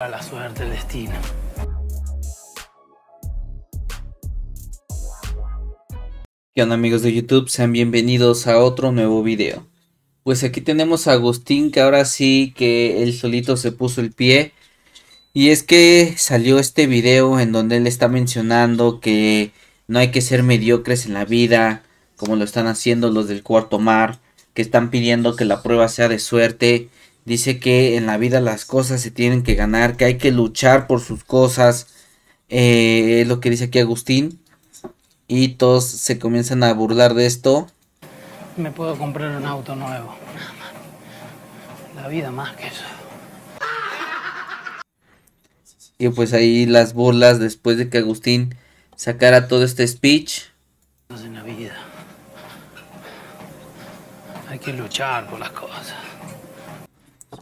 A la suerte, el destino. ¿Qué onda amigos de YouTube? Sean bienvenidos a otro nuevo video. Pues aquí tenemos a Agustín que ahora sí que él solito se puso el pie. Y es que salió este video en donde él está mencionando que no hay que ser mediocres en la vida, como lo están haciendo los del cuarto mar, que están pidiendo que la prueba sea de suerte Dice que en la vida las cosas se tienen que ganar, que hay que luchar por sus cosas. Eh, es lo que dice aquí Agustín. Y todos se comienzan a burlar de esto. Me puedo comprar un auto nuevo. La vida más que eso. Y pues ahí las burlas después de que Agustín sacara todo este speech. vida hay que luchar por las cosas.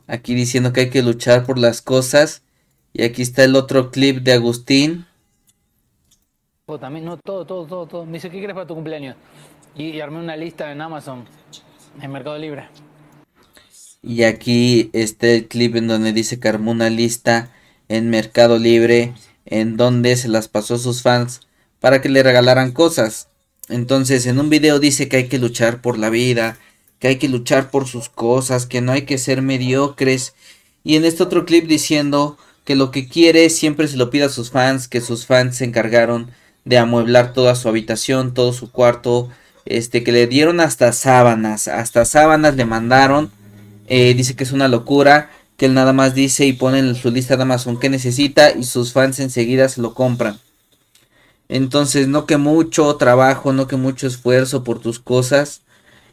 Aquí diciendo que hay que luchar por las cosas. Y aquí está el otro clip de Agustín. también, todo, dice, tu cumpleaños? Y, armé una lista en Amazon, en Mercado Libre. Y aquí está el clip en donde dice que armó una lista en Mercado Libre, en donde se las pasó a sus fans para que le regalaran cosas. Entonces, en un video dice que hay que luchar por la vida, que hay que luchar por sus cosas, que no hay que ser mediocres. Y en este otro clip diciendo que lo que quiere siempre se lo pide a sus fans, que sus fans se encargaron de amueblar toda su habitación, todo su cuarto, este que le dieron hasta sábanas, hasta sábanas le mandaron. Eh, dice que es una locura, que él nada más dice y pone en su lista de Amazon que necesita y sus fans enseguida se lo compran. Entonces, no que mucho trabajo, no que mucho esfuerzo por tus cosas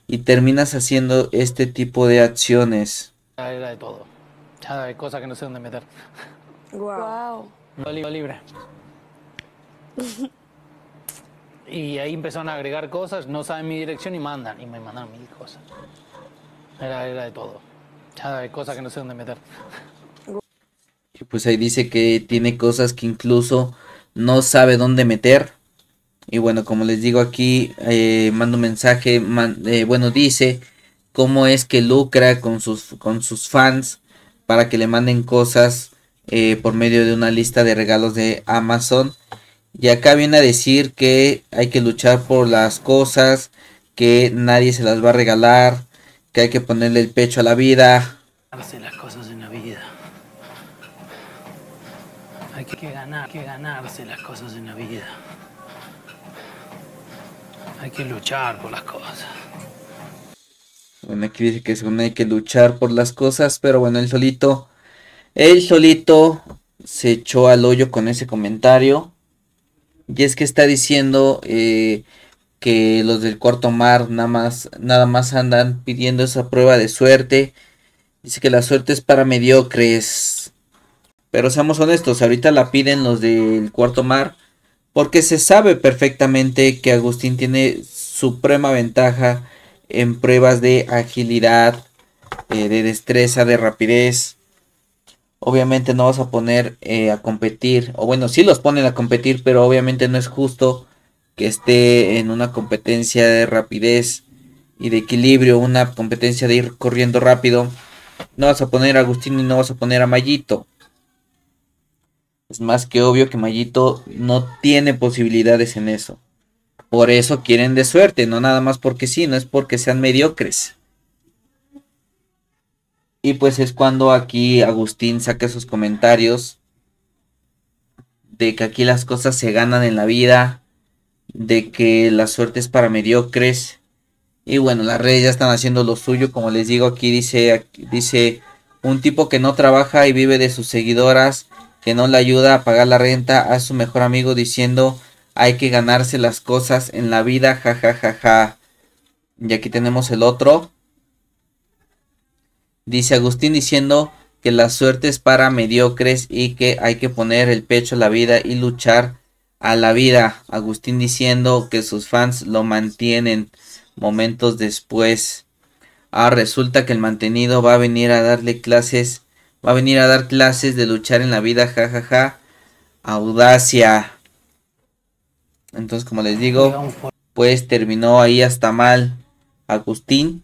y terminas haciendo este tipo de acciones. Era de todo. cosas que no sé dónde meter. Wow. Lo libre. y ahí empezaron a agregar cosas, no saben mi dirección y mandan. Y me mandan mil cosas. Era, de todo. hay cosas que no sé dónde meter. Y pues ahí dice que tiene cosas que incluso no sabe dónde meter. Y bueno, como les digo aquí, eh, mando un mensaje, eh, bueno, dice cómo es que lucra con sus, con sus fans para que le manden cosas eh, por medio de una lista de regalos de Amazon. Y acá viene a decir que hay que luchar por las cosas, que nadie se las va a regalar, que hay que ponerle el pecho a la vida. las cosas en la vida. Hay que que ganarse las cosas en la vida. Hay que luchar por las cosas. Bueno, aquí dice que según hay que luchar por las cosas, pero bueno, él solito, él solito se echó al hoyo con ese comentario. Y es que está diciendo eh, que los del cuarto mar nada más, nada más andan pidiendo esa prueba de suerte. Dice que la suerte es para mediocres. Pero seamos honestos, ahorita la piden los del cuarto mar porque se sabe perfectamente que Agustín tiene suprema ventaja en pruebas de agilidad, eh, de destreza, de rapidez. Obviamente no vas a poner eh, a competir, o bueno, sí los ponen a competir, pero obviamente no es justo que esté en una competencia de rapidez y de equilibrio, una competencia de ir corriendo rápido. No vas a poner a Agustín y no vas a poner a Mallito es más que obvio que Mayito no tiene posibilidades en eso. Por eso quieren de suerte, no nada más porque sí, no es porque sean mediocres. Y pues es cuando aquí Agustín saca sus comentarios de que aquí las cosas se ganan en la vida, de que la suerte es para mediocres. Y bueno, las redes ya están haciendo lo suyo, como les digo, aquí dice, aquí dice un tipo que no trabaja y vive de sus seguidoras que no le ayuda a pagar la renta a su mejor amigo diciendo hay que ganarse las cosas en la vida, ja ja ja ja. Y aquí tenemos el otro. Dice Agustín diciendo que la suerte es para mediocres y que hay que poner el pecho a la vida y luchar a la vida. Agustín diciendo que sus fans lo mantienen momentos después. Ah, resulta que el mantenido va a venir a darle clases Va a venir a dar clases de luchar en la vida, jajaja. Ja, ja. Audacia. Entonces, como les digo, pues terminó ahí hasta mal Agustín.